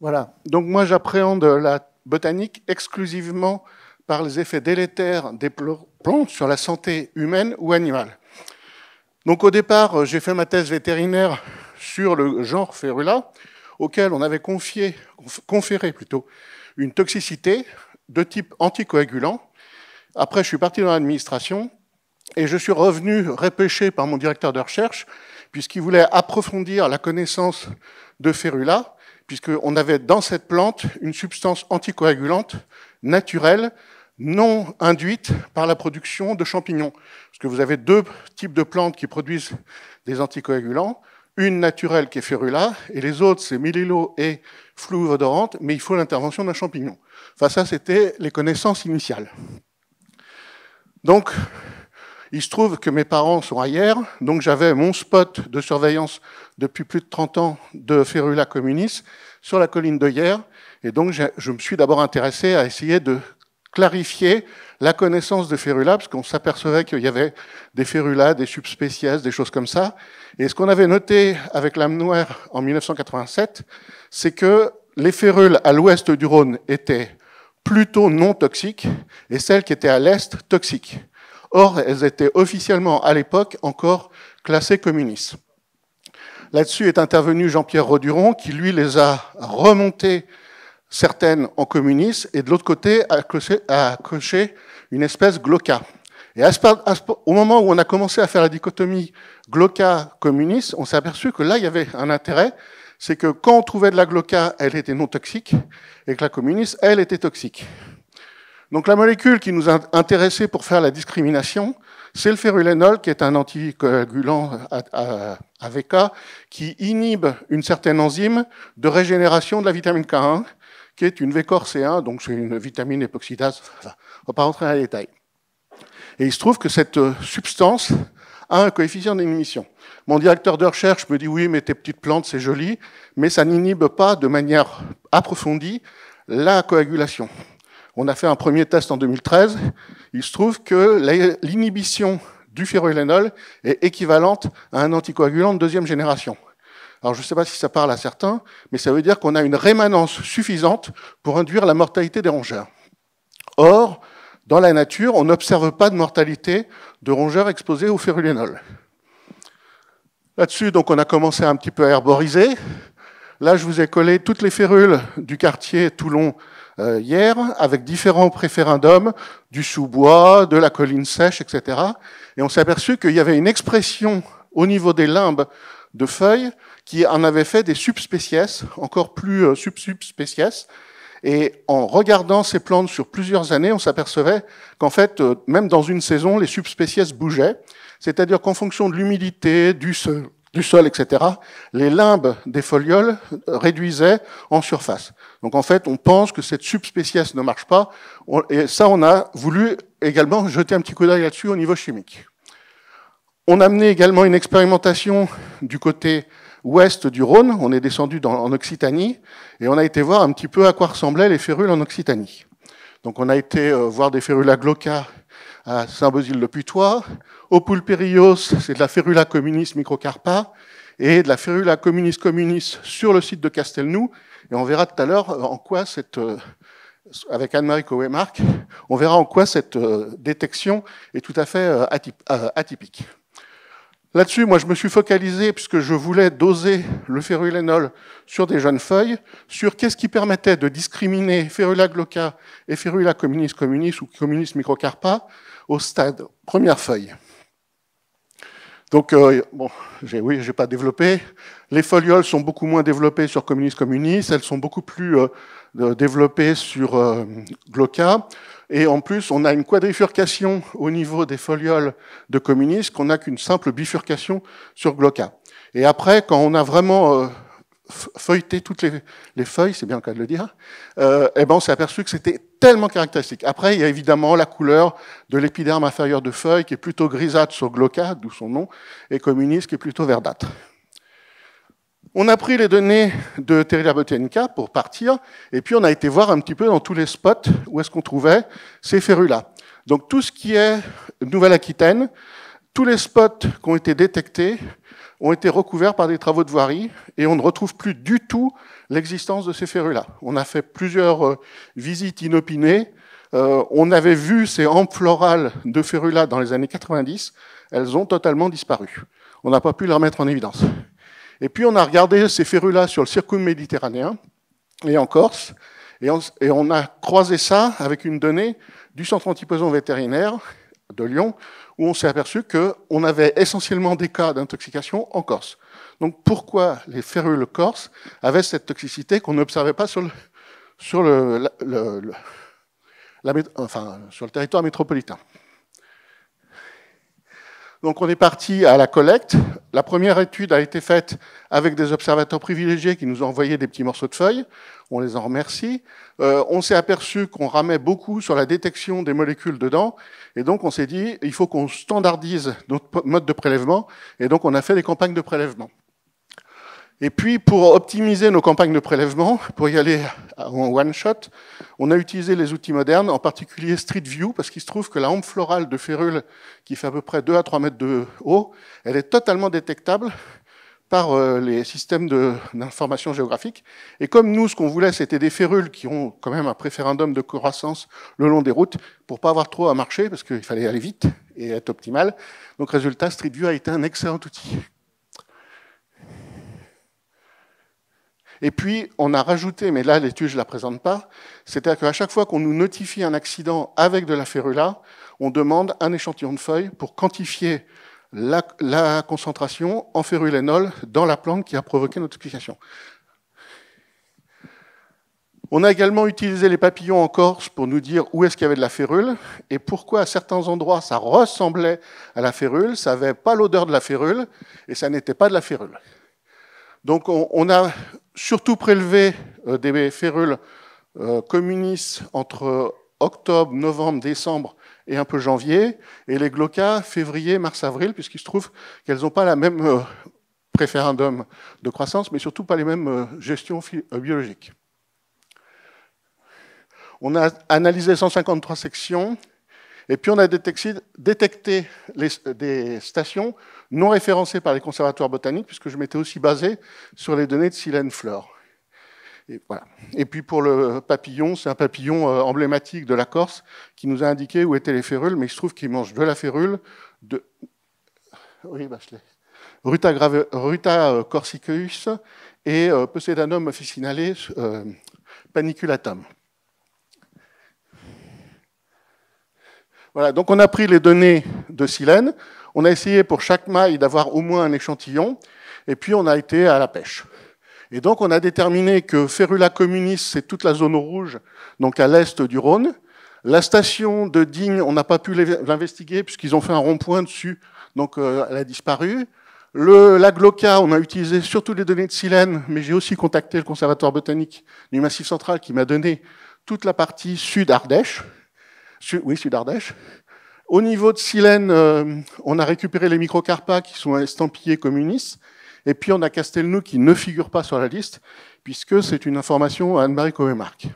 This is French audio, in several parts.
Voilà. Donc moi, j'appréhende la botanique exclusivement par les effets délétères des plantes sur la santé humaine ou animale. Donc au départ, euh, j'ai fait ma thèse vétérinaire sur le genre Ferula, auquel on avait confié, conféré plutôt une toxicité de type anticoagulant. Après, je suis parti dans l'administration et je suis revenu répêché par mon directeur de recherche, puisqu'il voulait approfondir la connaissance de Ferula puisqu'on avait dans cette plante une substance anticoagulante naturelle non induite par la production de champignons. Parce que vous avez deux types de plantes qui produisent des anticoagulants, une naturelle qui est ferula, et les autres, c'est mililo et odorante, mais il faut l'intervention d'un champignon. Enfin, ça, c'était les connaissances initiales. Donc, il se trouve que mes parents sont ailleurs, donc j'avais mon spot de surveillance depuis plus de 30 ans de férula communiste sur la colline de Hier, et donc je me suis d'abord intéressé à essayer de clarifier la connaissance de férula parce qu'on s'apercevait qu'il y avait des férulas, des subspécies, des choses comme ça. Et ce qu'on avait noté avec l'âme noire en 1987, c'est que les férules à l'ouest du Rhône étaient plutôt non toxiques et celles qui étaient à l'est toxiques. Or, elles étaient officiellement à l'époque encore classées communistes. Là-dessus est intervenu Jean-Pierre Roduron, qui lui les a remontées certaines en communistes, et de l'autre côté a coché, une espèce gloca. Et au moment où on a commencé à faire la dichotomie gloca communiste on s'est aperçu que là, il y avait un intérêt, c'est que quand on trouvait de la gloca, elle était non toxique, et que la communiste, elle, était toxique. Donc la molécule qui nous a intéressés pour faire la discrimination, c'est le ferulénol qui est un anticoagulant à VK, qui inhibe une certaine enzyme de régénération de la vitamine K1, qui est une vcorc 1 donc c'est une vitamine époxydase. on ne va pas rentrer dans les détails. Et il se trouve que cette euh, substance a un coefficient d'émission. Mon directeur de recherche me dit oui, mais tes petites plantes, c'est joli, mais ça n'inhibe pas de manière approfondie la coagulation. On a fait un premier test en 2013. Il se trouve que l'inhibition du ferulénol est équivalente à un anticoagulant de deuxième génération. Alors je ne sais pas si ça parle à certains, mais ça veut dire qu'on a une rémanence suffisante pour induire la mortalité des rongeurs. Or, dans la nature, on n'observe pas de mortalité de rongeurs exposés au férulénol. Là-dessus, donc, on a commencé un petit peu à herboriser. Là, je vous ai collé toutes les férules du quartier Toulon euh, hier, avec différents préférendums du sous-bois, de la colline sèche, etc. Et on s'est aperçu qu'il y avait une expression au niveau des limbes de feuilles qui en avait fait des subspécies, encore plus euh, subspécies. Et en regardant ces plantes sur plusieurs années, on s'apercevait qu'en fait, euh, même dans une saison, les subspécies bougeaient. C'est-à-dire qu'en fonction de l'humidité, du, sol, du sol, etc., les limbes des folioles euh, réduisaient en surface. Donc en fait, on pense que cette subspéciesse ne marche pas, et ça, on a voulu également jeter un petit coup d'œil là-dessus au niveau chimique. On a mené également une expérimentation du côté ouest du Rhône, on est descendu en Occitanie, et on a été voir un petit peu à quoi ressemblaient les férules en Occitanie. Donc on a été euh, voir des férules à Glauca, à saint bosile le putois Opulperios, c'est de la férula communis microcarpa, et de la férula communis communis sur le site de Castelnou. Et on verra tout à l'heure euh, en quoi cette, euh, avec Anne-Marie on verra en quoi cette euh, détection est tout à fait atypique. Là-dessus, moi, je me suis focalisé, puisque je voulais doser le ferulénol sur des jeunes feuilles, sur qu'est-ce qui permettait de discriminer Ferula gloca et Ferula communis communis ou communis microcarpa au stade première feuille. Donc, euh, bon, oui, j'ai pas développé. Les folioles sont beaucoup moins développées sur communiste communiste. Elles sont beaucoup plus euh, développées sur euh, Gloca. Et en plus, on a une quadrifurcation au niveau des folioles de communis qu'on n'a qu'une simple bifurcation sur Gloca. Et après, quand on a vraiment feuilleter toutes les, feuilles, c'est bien le cas de le dire, et euh, eh ben on s'est aperçu que c'était tellement caractéristique. Après, il y a évidemment la couleur de l'épiderme inférieur de feuille, qui est plutôt grisâtre sur glauca, d'où son nom, et communiste, qui est plutôt verdâtre. On a pris les données de Terry botanica pour partir, et puis on a été voir un petit peu dans tous les spots où est-ce qu'on trouvait ces férulas. Donc tout ce qui est Nouvelle-Aquitaine, tous les spots qui ont été détectés ont été recouverts par des travaux de voirie et on ne retrouve plus du tout l'existence de ces féru-là. On a fait plusieurs euh, visites inopinées. Euh, on avait vu ces hampes florales de féru-là dans les années 90. Elles ont totalement disparu. On n'a pas pu les remettre en évidence. Et puis on a regardé ces férulas sur le circuit méditerranéen et en Corse. Et on, a croisé ça avec une donnée du centre antipoison vétérinaire de Lyon, où on s'est aperçu qu'on avait essentiellement des cas d'intoxication en Corse. Donc pourquoi les férules Corse avaient cette toxicité qu'on n'observait pas sur le, sur sur le territoire métropolitain donc on est parti à la collecte. La première étude a été faite avec des observateurs privilégiés qui nous ont envoyé des petits morceaux de feuilles on les en remercie. Euh, on s'est aperçu qu'on ramait beaucoup sur la détection des molécules dedans, et donc on s'est dit, il faut qu'on standardise notre mode de prélèvement, et donc on a fait des campagnes de prélèvement. Et puis, pour optimiser nos campagnes de prélèvement, pour y aller en one-shot, on a utilisé les outils modernes, en particulier Street View, parce qu'il se trouve que la hampe florale de férule, qui fait à peu près 2 à 3 mètres de haut, elle est totalement détectable par euh, les systèmes d'information géographique. Et comme nous, ce qu'on voulait, c'était des férules qui ont quand même un préférendum de croissance le long des routes pour pas avoir trop à marcher parce qu'il fallait aller vite et être optimal. Donc, résultat, Street View a été un excellent outil. Et puis, on a rajouté, mais là, l'étude, je la présente pas, c'est-à-dire qu'à chaque fois qu'on nous notifie un accident avec de la férula, on demande un échantillon de feuilles pour quantifier la, concentration en férulénol dans la plante qui a provoqué notre explication. On a également utilisé les papillons en Corse pour nous dire où est-ce qu'il y avait de la férule et pourquoi à certains endroits ça ressemblait à la férule, ça n'avait pas l'odeur de la férule et ça n'était pas de la férule. Donc on, a surtout prélevé euh, des férules euh, communistes entre octobre, novembre, décembre et un peu janvier, et les glaucas février, mars, avril, puisqu'il se trouve qu'elles n'ont pas la même euh, préférendum de croissance, mais surtout pas les mêmes euh, gestions euh, biologiques. On a analysé 153 sections, et puis on a détecté, des stations non référencées par les conservatoires botaniques, puisque je m'étais aussi basé sur les données de Silène Fleur. Et, puis pour le papillon, c'est un papillon euh, emblématique de la Corse qui nous a indiqué où étaient les férules, mais il se trouve qu'il mange de la férule, de... Bah, Ruta, grave... Euh, et euh, un officinale euh, paniculatum. Voilà, donc on a pris les données de Silène, on a essayé pour chaque maille d'avoir au moins un échantillon, et puis on a été à la pêche. Et donc on a déterminé que Ferula communiste, c'est toute la zone rouge, donc à l'est du Rhône. La station de Digne, on n'a pas pu l'investiguer puisqu'ils ont fait un rond-point dessus, donc euh, elle a disparu. Le lac Loca, on a utilisé surtout les données de Silène, mais j'ai aussi contacté le Conservatoire botanique du Massif central qui m'a donné toute la partie sud-Ardèche. oui, sud-Ardèche. Au niveau de Silène, euh, on a récupéré les microcarpas qui sont estampillés communistes. Et puis on a Castelnau qui ne figure pas sur la liste, puisque c'est une information à Anne-Marie Covey-Marc.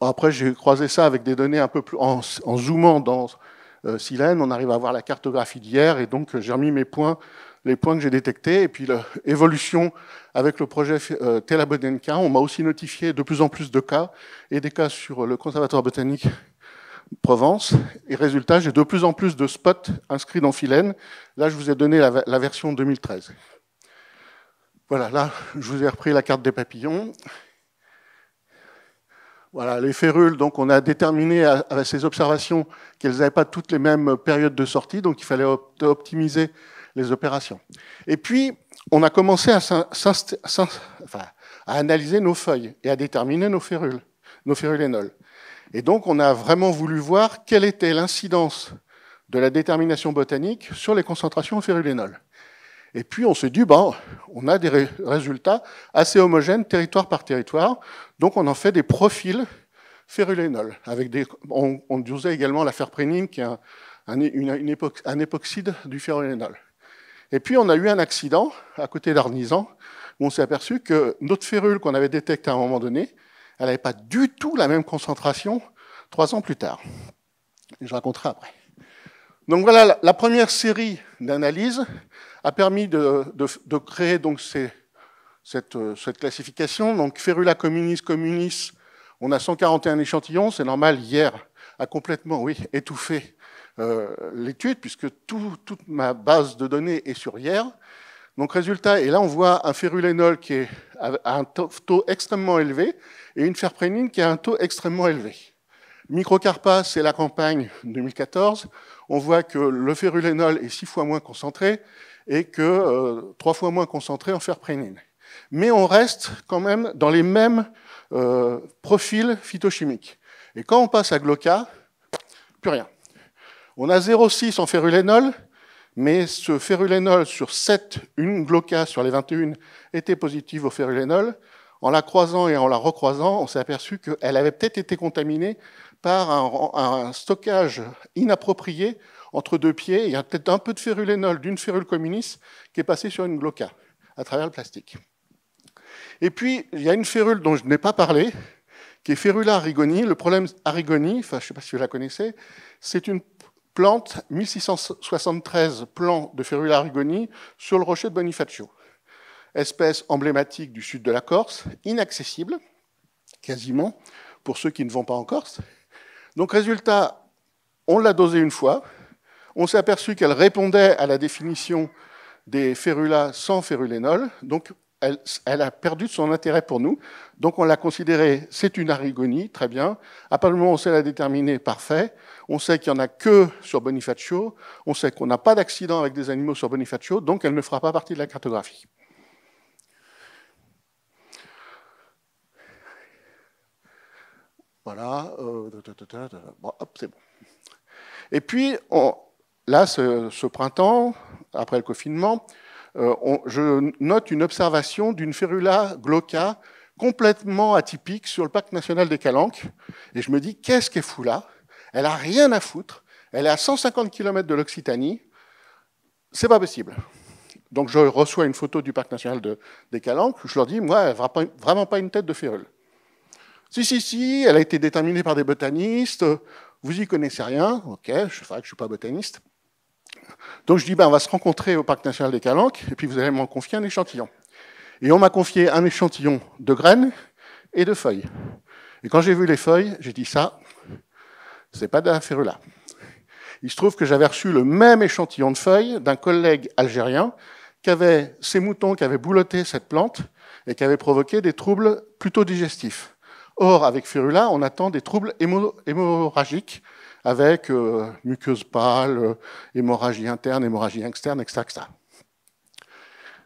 Après, j'ai croisé ça avec des données un peu plus... En, zoomant dans euh, Silène, on arrive à voir la cartographie d'hier, et donc j'ai remis mes points, les points que j'ai détectés, et puis l'évolution avec le projet euh, Telabodenka, on m'a aussi notifié de plus en plus de cas, et des cas sur le Conservatoire botanique Provence. Et résultat, j'ai de plus en plus de spots inscrits dans Philène. Là, je vous ai donné la, version 2013. Voilà, là, je vous ai repris la carte des papillons. Voilà, les férules, donc on a déterminé avec ces observations qu'elles n'avaient pas toutes les mêmes périodes de sortie, donc il fallait optimiser les opérations. Et puis, on a commencé à, à analyser nos feuilles et à déterminer nos férules, nos férulénols. Et donc, on a vraiment voulu voir quelle était l'incidence de la détermination botanique sur les concentrations en férulénol. Et puis, on s'est dit, on a des résultats assez homogènes, territoire par territoire, donc on en fait des profils férulénol. Avec des, on, on également la ferprénine, qui est un, époxyde du férulénol. Et puis, on a eu un accident à côté d'Arnisan, où on s'est aperçu que notre férule qu'on avait détectée à un moment donné elle n'avait pas du tout la même concentration trois ans plus tard. Je raconterai après. Donc voilà, la première série d'analyses a permis de, créer donc euh, cette, classification. Donc Ferula communis communis, on a 141 échantillons, c'est normal, hier a complètement oui, étouffé euh, l'étude, puisque toute ma base de données est sur hier. Donc résultat, et là on voit un férulénol qui a à un taux extrêmement élevé et une ferprénine qui a un taux extrêmement élevé. Microcarpa, c'est la campagne 2014. On voit que le férulénol est six fois moins concentré et que euh, trois fois moins concentré en ferprénine. Mais on reste quand même dans les mêmes euh, profils phytochimiques. Et quand on passe à Gloca, plus rien. On a 0,6 en ferulénol mais ce ferulénol sur 7, une gloca sur les 21 était positive au férulénol. En la croisant et en la recroisant, on s'est aperçu qu'elle avait peut-être été contaminée par un, stockage inapproprié entre deux pieds. Il y a peut-être un peu de férulénol d'une férule communiste qui est passée sur une gloca, à travers le plastique. Et puis, il y a une férule dont je n'ai pas parlé, qui est Ferula arigoni. Le problème arigoni, enfin, je ne sais pas si vous la connaissez, c'est une plante 1673 plants de Ferula arigoni sur le rocher de Bonifacio. Espèce emblématique du sud de la Corse, inaccessible, quasiment, pour ceux qui ne vont pas en Corse. Donc résultat, on l'a dosée une fois, on s'est aperçu qu'elle répondait à la définition des férulas sans férulénol, donc elle, a perdu son intérêt pour nous, donc on l'a considérée, c'est une arigonie, très bien, à partir du moment on sait la déterminer, parfait, on sait qu'il n'y en a que sur Bonifacio. On sait qu'on n'a pas d'accident avec des animaux sur Bonifacio, donc elle ne fera pas partie de la cartographie. Voilà. Euh, c'est bon. Et puis, là, ce, printemps, après le confinement, euh, je note une observation d'une férula glauca complètement atypique sur le parc national des Calanques. Et je me dis, qu'est-ce qu'elle fou là elle a rien à foutre. Elle est à 150 km de l'Occitanie. C'est pas possible. Donc je reçois une photo du parc national des Calanques. Je leur dis, moi, elle n'a vraiment pas une tête de férule. Si, si, si, elle a été déterminée par des botanistes. Vous y connaissez rien. Ok, je ferai que je suis pas botaniste. Donc je dis, ben, on va se rencontrer au parc national des Calanques et puis vous allez m'en confier un échantillon. Et on m'a confié un échantillon de graines et de feuilles. Et quand j'ai vu les feuilles, j'ai dit ça, c'est pas de la férula. Il se trouve que j'avais reçu le même échantillon de feuilles d'un collègue algérien qui avait ces moutons qui avaient boulotté cette plante et qui avait provoqué des troubles plutôt digestifs. Or, avec férula, on attend des troubles hémorragiques avec euh, muqueuse pâle, euh, hémorragie interne, hémorragie externe, etc. etc.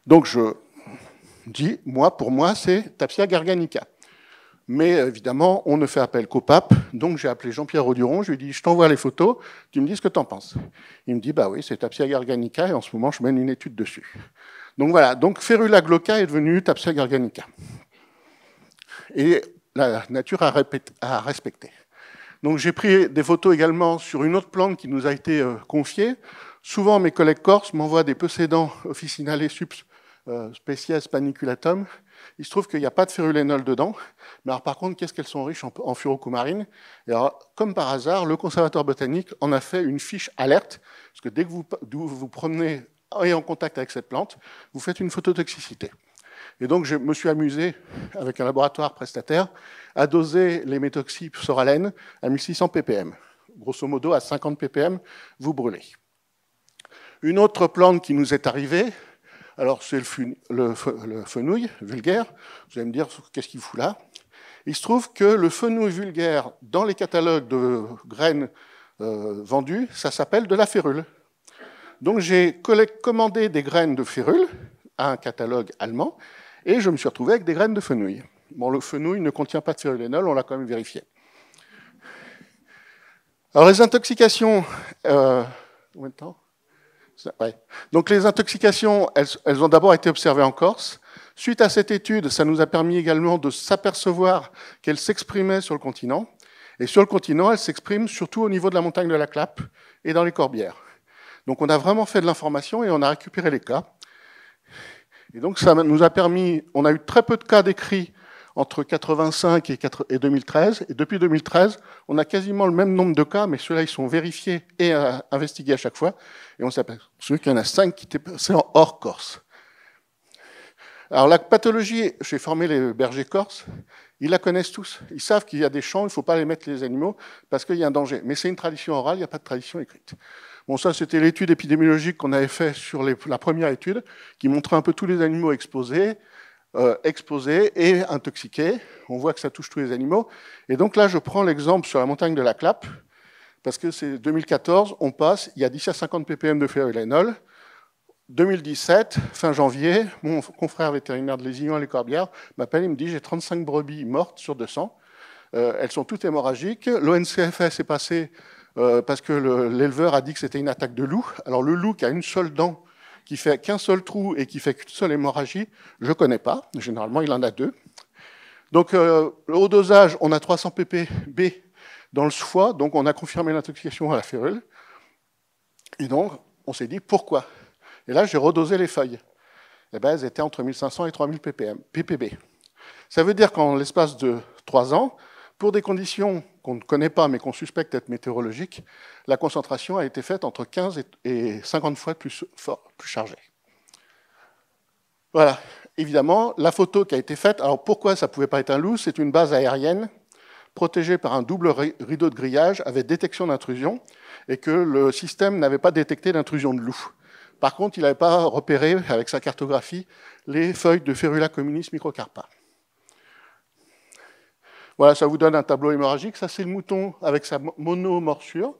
Donc je dis, moi, pour moi, c'est Tapia garganica. Mais évidemment, on ne fait appel qu'au pape donc j'ai appelé Jean-Pierre Auduron, je lui ai dit, je t'envoie les photos, tu me dis ce que tu en penses. Il me dit, bah oui, c'est Tapsia garganica, et en ce moment, je mène une étude dessus. Donc voilà, donc Ferula glauca est devenue Tapsia garganica. Et la nature a, respecté. Donc j'ai pris des photos également sur une autre plante qui nous a été euh, confiée. Souvent, mes collègues corses m'envoient des possédants officinales et euh, paniculatum il se trouve qu'il n'y a pas de férulénol dedans, mais par contre, qu'est-ce qu'elles sont riches en, en Et comme par hasard, le conservateur botanique en a fait une fiche alerte, parce que dès que vous vous promenez et en contact avec cette plante, vous faites une phototoxicité. Et donc, je me suis amusé, avec un laboratoire prestataire, à doser les métoxypes à 1600 ppm. Grosso modo, à 50 ppm, vous brûlez. Une autre plante qui nous est arrivée, alors c'est le, fenouil vulgaire. Vous allez me dire, qu'est-ce qu'il fout là Il se trouve que le fenouil vulgaire, dans les catalogues de graines euh, vendues, ça s'appelle de la férule. Donc j'ai commandé des graines de férule à un catalogue allemand, et je me suis retrouvé avec des graines de fenouil. Bon, le fenouil ne contient pas de férulénol, on l'a quand même vérifié. Alors les intoxications, combien euh, de temps donc les intoxications, elles, elles ont d'abord été observées en Corse. Suite à cette étude, ça nous a permis également de s'apercevoir qu'elles s'exprimaient sur le continent. Et sur le continent, elles s'expriment surtout au niveau de la montagne de la Clappe et dans les Corbières. Donc on a vraiment fait de l'information et on a récupéré les cas. Et donc ça nous a permis, on a eu très peu de cas décrits entre 85 et 2013. Et depuis 2013, on a quasiment le même nombre de cas, mais ceux-là, ils sont vérifiés et euh, investigués à chaque fois. Et on s'aperçoit qu'il y en a cinq qui étaient hors Corse. Alors la pathologie, j'ai formé les bergers corse, ils la connaissent tous. Ils savent qu'il y a des champs, il ne faut pas les mettre les animaux parce qu'il y a un danger. Mais c'est une tradition orale, il n'y a pas de tradition écrite. Bon, ça c'était l'étude épidémiologique qu'on avait fait sur la première étude, qui montrait un peu tous les animaux exposés, euh, exposés et intoxiqués. On voit que ça touche tous les animaux. Et donc là, je prends l'exemple sur la montagne de la Clappe, parce que c'est 2014, on passe, il y a 10 à 50 ppm de féolénol. 2017, fin janvier, mon confrère vétérinaire de Lésignan les Corbières m'appelle, il me dit j'ai 35 brebis mortes sur 200. Euh, elles sont toutes hémorragiques. L'ONCFS est passé euh, parce que l'éleveur a dit que c'était une attaque de loup. Alors le loup qui a une seule dent qui fait qu'un seul trou et qui fait qu'une seule hémorragie, je ne connais pas. Généralement, il en a deux. Donc, le euh, haut dosage, on a 300 ppb dans le foie, donc on a confirmé l'intoxication à la férule. Et donc, on s'est dit pourquoi Et là, j'ai redosé les feuilles. Eh bien, elles étaient entre 1500 et 3000 ppm, ppb. Ça veut dire qu'en l'espace de trois ans, pour des conditions qu'on ne connaît pas mais qu'on suspecte être météorologiques, la concentration a été faite entre 15 et 50 fois plus, plus chargée. Voilà, évidemment, la photo qui a été faite, alors pourquoi ça ne pouvait pas être un loup C'est une base aérienne protégée par un double rideau de grillage avec détection d'intrusion et que le système n'avait pas détecté d'intrusion de loup. Par contre, il n'avait pas repéré avec sa cartographie les feuilles de Ferula communis microcarpa. Voilà, ça vous donne un tableau hémorragique. Ça, c'est le mouton avec sa monomorsure.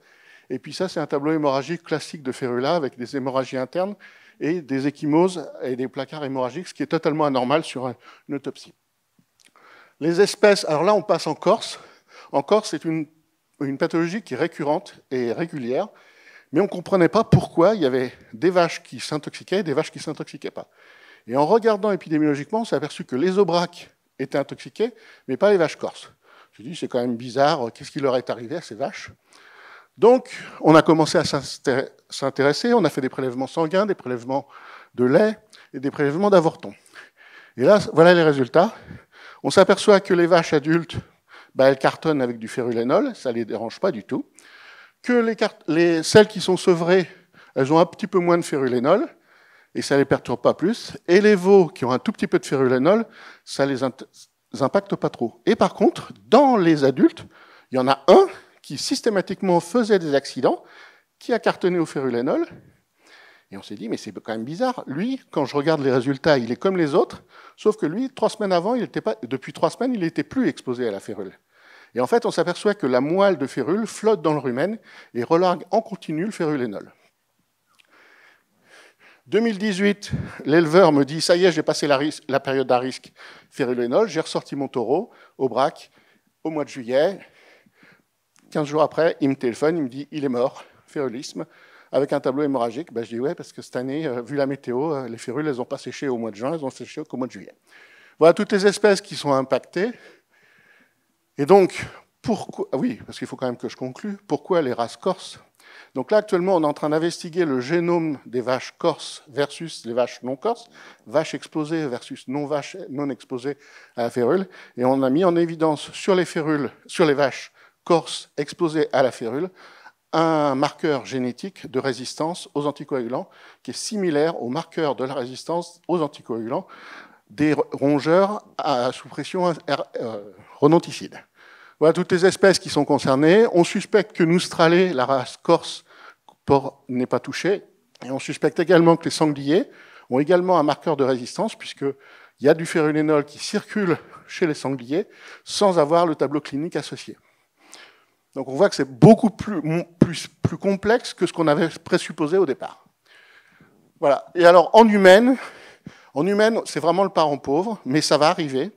Et puis ça, c'est un tableau hémorragique classique de férula avec des hémorragies internes et des échymoses et des placards hémorragiques, ce qui est totalement anormal sur une autopsie. Les espèces, alors là, on passe en Corse. En Corse, c'est une, une, pathologie qui est récurrente et régulière, mais on ne comprenait pas pourquoi il y avait des vaches qui s'intoxiquaient et des vaches qui ne s'intoxiquaient pas. Et en regardant épidémiologiquement, on s'est aperçu que les obraques étaient intoxiquées, mais pas les vaches corses. Je me dit, c'est quand même bizarre, qu'est-ce qui leur est arrivé à ces vaches Donc, on a commencé à s'intéresser, on a fait des prélèvements sanguins, des prélèvements de lait et des prélèvements d'avortons. Et là, voilà les résultats. On s'aperçoit que les vaches adultes, bah, elles cartonnent avec du férulénol, ça ne les dérange pas du tout. Que celles qui sont sevrées, elles ont un petit peu moins de férulénol, et ça les perturbe pas plus. Et les veaux qui ont un tout petit peu de férulénol, ça les impacte pas trop. Et par contre, dans les adultes, il y en a un qui systématiquement faisait des accidents, qui a cartonné au férulénol. Et on s'est dit, mais c'est quand même bizarre. Lui, quand je regarde les résultats, il est comme les autres, sauf que lui, trois semaines avant, il était pas, depuis trois semaines, il n'était plus exposé à la férule. Et en fait, on s'aperçoit que la moelle de férule flotte dans le rumen et relargue en continu le férulénol. 2018, l'éleveur me dit Ça y est, j'ai passé la, période à risque férulénol, j'ai ressorti mon taureau au Brac, au mois de juillet. 15 jours après, il me téléphone, il me dit Il est mort, férulisme, avec un tableau hémorragique. Ben, je dis oui, parce que cette année, euh, vu la météo, euh, les férules, elles n'ont pas séché au mois de juin, elles ont séché qu'au mois de juillet. Voilà toutes les espèces qui sont impactées. Et donc, pourquoi, ah oui, parce qu'il faut quand même que je conclue, pourquoi les races corses donc là, actuellement, on est en train d'investiguer le génome des vaches corses versus les vaches non corses, vaches exposées versus non vaches non exposées à la férule. Et on a mis en évidence sur les sur les vaches corses exposées à la férule, un marqueur génétique de résistance aux anticoagulants qui est similaire au marqueur de la résistance aux anticoagulants des rongeurs à sous pression euh, euh, renonticide. Voilà toutes les espèces qui sont concernées. On suspecte que Noustralé, la race corse, n'est pas touchée. Et on suspecte également que les sangliers ont également un marqueur de résistance, puisqu'il y a du ferulénol qui circule chez les sangliers sans avoir le tableau clinique associé. Donc on voit que c'est beaucoup plus, plus, complexe que ce qu'on avait présupposé au départ. Voilà. Et alors en humaine, en humaine, c'est vraiment le parent pauvre, mais ça va arriver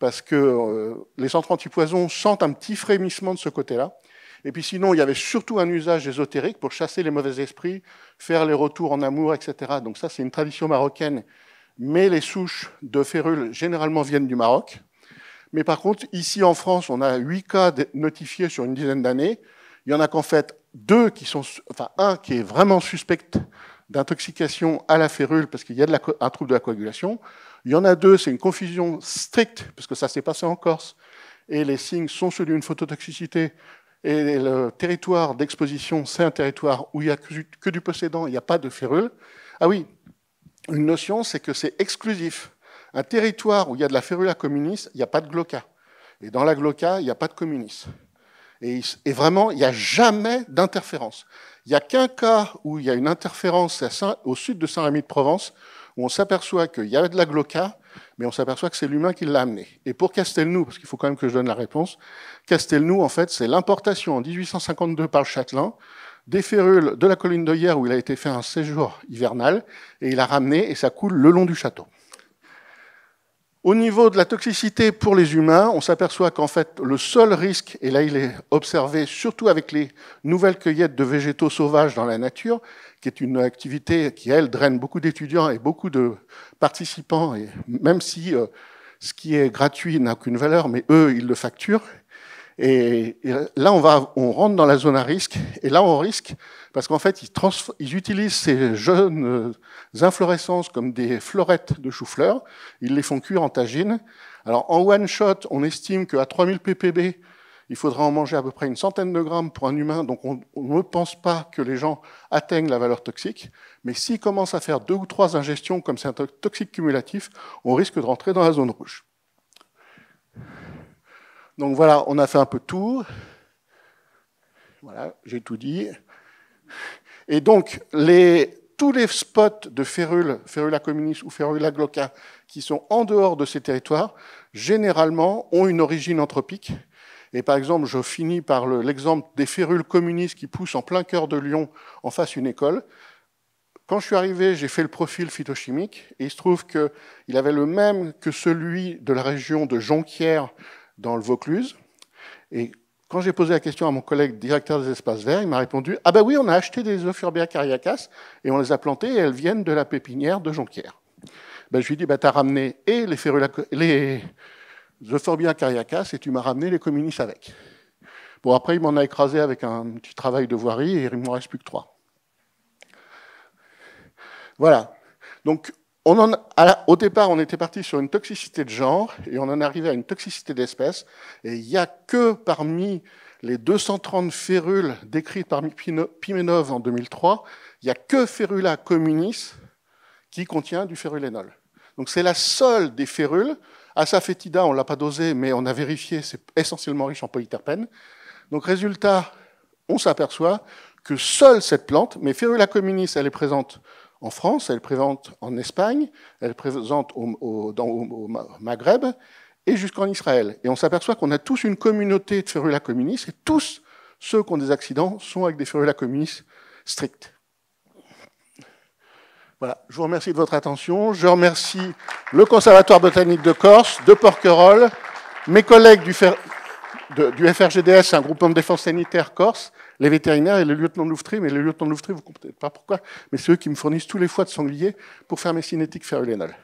parce que euh, les centres poisons sentent un petit frémissement de ce côté-là. Et puis sinon, il y avait surtout un usage ésotérique pour chasser les mauvais esprits, faire les retours en amour, etc. Donc ça, c'est une tradition marocaine. Mais les souches de férule, généralement viennent du Maroc. Mais par contre, ici en France, on a 8 cas notifiés sur une dizaine d'années. Il y en a qu'en fait deux qui sont, enfin un qui est vraiment suspect d'intoxication à la férule parce qu'il y a de la, un trouble de la coagulation. Il y en a deux, c'est une confusion stricte, parce que ça s'est passé en Corse, et les signes sont ceux d'une phototoxicité, et le territoire d'exposition, c'est un territoire où il n'y a que du possédant, il n'y a pas de férule. Ah oui, une notion, c'est que c'est exclusif. Un territoire où il y a de la à communiste, il n'y a pas de gloca. Et dans la gloca, il n'y a pas de communiste Et, vraiment, il n'y a jamais d'interférence. Il n'y a qu'un cas où il y a une interférence au sud de Saint-Rémy-de-Provence, où on s'aperçoit qu'il y avait de la gloca, mais on s'aperçoit que c'est l'humain qui l'a amené. Et pour Castelnou, parce qu'il faut quand même que je donne la réponse, Castelnou, en fait, c'est l'importation en 1852 par le Châtelain des férules de la colline de Hier où il a été fait un séjour hivernal, et il a ramené, et ça coule le long du château. Au niveau de la toxicité pour les humains, on s'aperçoit qu'en fait, le seul risque, et là il est observé surtout avec les nouvelles cueillettes de végétaux sauvages dans la nature, qui est une activité qui, elle, draine beaucoup d'étudiants et beaucoup de participants, et même si euh, ce qui est gratuit n'a aucune valeur, mais eux, ils le facturent, et, là, on, va, on rentre dans la zone à risque. Et là, on risque parce qu'en fait, ils, ils, utilisent ces jeunes euh, inflorescences comme des florettes de chou-fleur. Ils les font cuire en tagine. Alors, en one shot, on estime qu'à 3000 ppb, il faudra en manger à peu près une centaine de grammes pour un humain, donc on, on ne pense pas que les gens atteignent la valeur toxique. Mais s'ils commencent à faire deux ou trois ingestions, comme c'est un toxique cumulatif, on risque de rentrer dans la zone rouge. Donc voilà, on a fait un peu tout. Voilà, j'ai tout dit. Et donc, tous les spots de férule, férula communiste ou férula glauca, qui sont en dehors de ces territoires, généralement ont une origine anthropique. Et par exemple, je finis par l'exemple des férules communistes qui poussent en plein cœur de Lyon, en face d'une école. Quand je suis arrivé, j'ai fait le profil phytochimique et il se trouve qu'il avait le même que celui de la région de Jonquière dans le Vaucluse. Et quand j'ai posé la question à mon collègue directeur des espaces verts, il m'a répondu Ah ben oui, on a acheté des Euphorbia cariacas et on les a plantées et elles viennent de la pépinière de Jonquière. Ben, je lui ai dit ben, T'as ramené et les, Euphorbia cariacas et tu m'as ramené les communistes avec. Bon, après, il m'en a écrasé avec un petit travail de voirie et il ne m'en reste plus que trois. Voilà. Donc, au départ, on était parti sur une toxicité de genre et on en est arrivé à une toxicité d'espèce. Et il n'y a que parmi les 230 férules décrites par Pimenov en 2003, il n'y a que Ferula communis qui contient du férulénol. Donc c'est la seule des férules. Asafetida, on ne l'a pas dosé, mais on a vérifié, c'est essentiellement riche en polyterpènes. Donc résultat, on s'aperçoit que seule cette plante, mais Ferula communis, elle est présente en France, elle présente en Espagne, elle présente au, Maghreb et jusqu'en Israël. Et on s'aperçoit qu'on a tous une communauté de férulas communistes et tous ceux qui ont des accidents sont avec des férulas communistes strictes. Voilà, je vous remercie de votre attention. Je remercie le Conservatoire botanique de Corse, de Porquerolles, mes collègues du, FRGDS, un groupement de défense sanitaire corse, les vétérinaires et le lieutenants de mais le lieutenant de vous ne comprenez pas pourquoi, mais c'est eux qui me fournissent tous les fois de sanglier pour faire mes cinétiques ferulénales.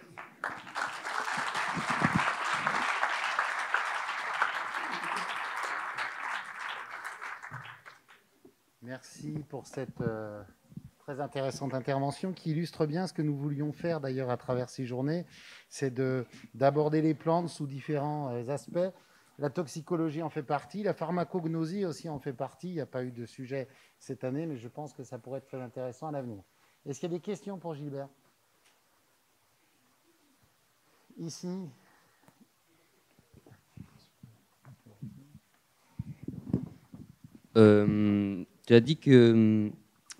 Merci pour cette euh, très intéressante intervention qui illustre bien ce que nous voulions faire d'ailleurs à travers ces journées, c'est d'aborder les plantes sous différents euh, aspects. La toxicologie en fait partie, la pharmacognosie aussi en fait partie. Il n'y a pas eu de sujet cette année, mais je pense que ça pourrait être très intéressant à l'avenir. Est-ce qu'il y a des questions pour Gilbert Ici, euh, tu as dit que,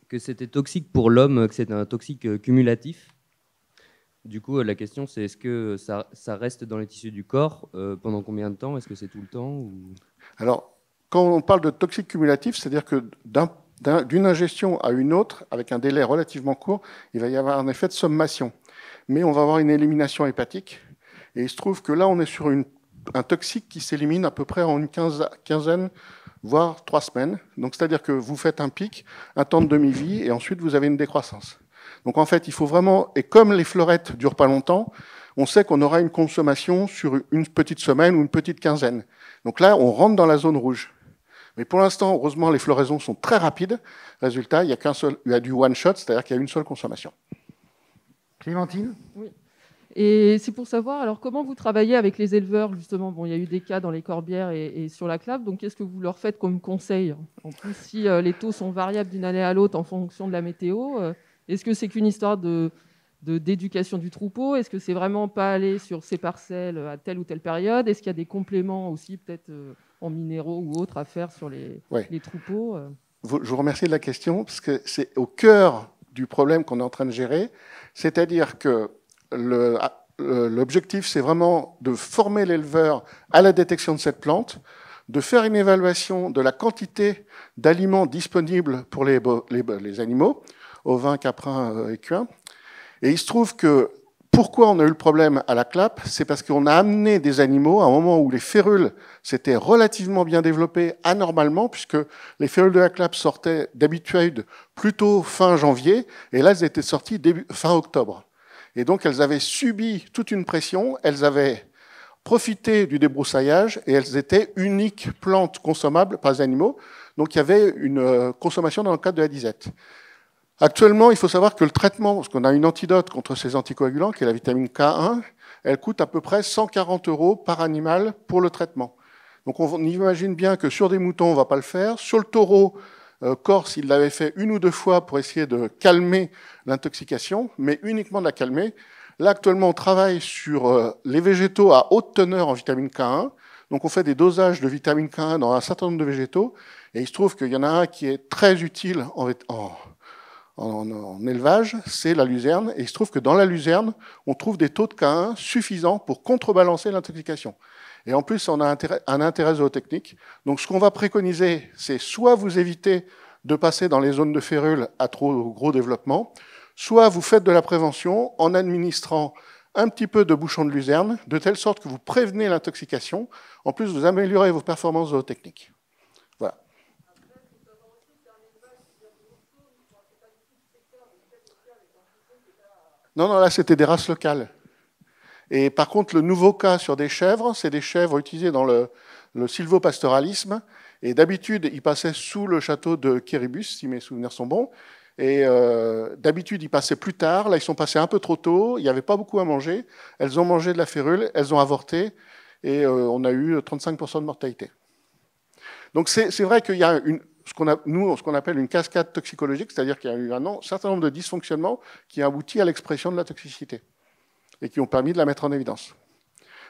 que c'était toxique pour l'homme, que c'était un toxique cumulatif. Du coup, la question, c'est est-ce que ça, reste dans les tissus du corps euh, pendant combien de temps Est-ce que c'est tout le temps Alors, quand on parle de toxique cumulatif, c'est-à-dire que d'une ingestion à une autre, avec un délai relativement court, il va y avoir un effet de sommation. Mais on va avoir une élimination hépatique. Et il se trouve que là, on est sur un toxique qui s'élimine à peu près en une quinzaine, voire trois semaines. Donc, c'est-à-dire que vous faites un pic, un temps de demi-vie, et ensuite vous avez une décroissance. Donc en fait, il faut vraiment, et comme les fleurettes durent pas longtemps, on sait qu'on aura une consommation sur une petite semaine ou une petite quinzaine. Donc là, on rentre dans la zone rouge. Mais pour l'instant, heureusement, les floraisons sont très rapides. Résultat, il y a qu'un seul, il y a du one shot, c'est-à-dire qu'il y a une seule consommation. Clémentine Oui. Et c'est pour savoir, alors comment vous travaillez avec les éleveurs, justement Bon, il y a eu des cas dans les corbières et, sur la clave, donc qu'est-ce que vous leur faites comme conseil En plus, si euh, les taux sont variables d'une année à l'autre en fonction de la météo, euh, est-ce que c'est qu'une histoire de d'éducation du troupeau Est-ce que c'est vraiment pas aller sur ces parcelles à telle ou telle période Est-ce qu'il y a des compléments aussi, peut-être euh, en minéraux ou autres, à faire sur les, les troupeaux euh Je vous remercie de la question, parce que c'est au cœur du problème qu'on est en train de gérer. C'est-à-dire que ah, l'objectif, c'est vraiment de former l'éleveur à la détection de cette plante, de faire une évaluation de la quantité d'aliments disponibles pour les, les animaux, au vin caprin cuin. Euh, et il se trouve que pourquoi on a eu le problème à la clap C'est parce qu'on a amené des animaux à un moment où les férules s'étaient relativement bien développées anormalement, puisque les férules de la clap sortaient d'habitude plutôt fin janvier, et là elles étaient sorties fin octobre. Et donc elles avaient subi toute une pression, elles avaient profité du débroussaillage, et elles étaient uniques plantes consommables par les animaux, donc il y avait une euh, consommation dans le cadre de la disette. Actuellement, il faut savoir que le traitement, parce qu'on a une antidote contre ces anticoagulants, qui est la vitamine K1, elle coûte à peu près 140 euros par animal pour le traitement. Donc on imagine bien que sur des moutons, on ne va pas le faire. Sur le taureau, euh, Corse, il l'avait fait une ou deux fois pour essayer de calmer l'intoxication, mais uniquement de la calmer. Là, actuellement, on travaille sur euh, les végétaux à haute teneur en vitamine K1. Donc, on fait des dosages de vitamine K1 dans un certain nombre de végétaux. Et il se trouve qu'il y en a un qui est très utile en, en, élevage, c'est la luzerne. Et il se trouve que dans la luzerne, on trouve des taux de k suffisants pour contrebalancer l'intoxication. Et en plus, on a un intérêt zootechnique. Donc ce qu'on va préconiser, c'est soit vous évitez de passer dans les zones de férule à trop gros développement, soit vous faites de la prévention en administrant un petit peu de bouchons de luzerne, de telle sorte que vous prévenez l'intoxication. En plus, vous améliorez vos performances zootechniques. Non, non, là, c'était des races locales. Et par contre, le nouveau cas sur des chèvres, c'est des chèvres utilisées dans le, le sylvopastoralisme. Et d'habitude, ils passaient sous le château de Kéribus, si mes souvenirs sont bons. Et euh, d'habitude, ils passaient plus tard. Là, ils sont passés un peu trop tôt. Il n'y avait pas beaucoup à manger. Elles ont mangé de la férule, elles ont avorté. Et euh, on a eu 35% de mortalité. Donc c'est vrai qu'il y a une, ce qu'on a, nous, ce qu'on appelle une cascade toxicologique, c'est-à-dire qu'il y a eu un certain nombre de dysfonctionnements qui ont abouti à l'expression de la toxicité et qui ont permis de la mettre en évidence.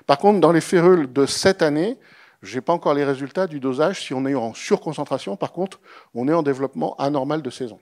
Par contre, dans les férules de cette année, je n'ai pas encore les résultats du dosage si on est en surconcentration. Par contre, on est en développement anormal de saison.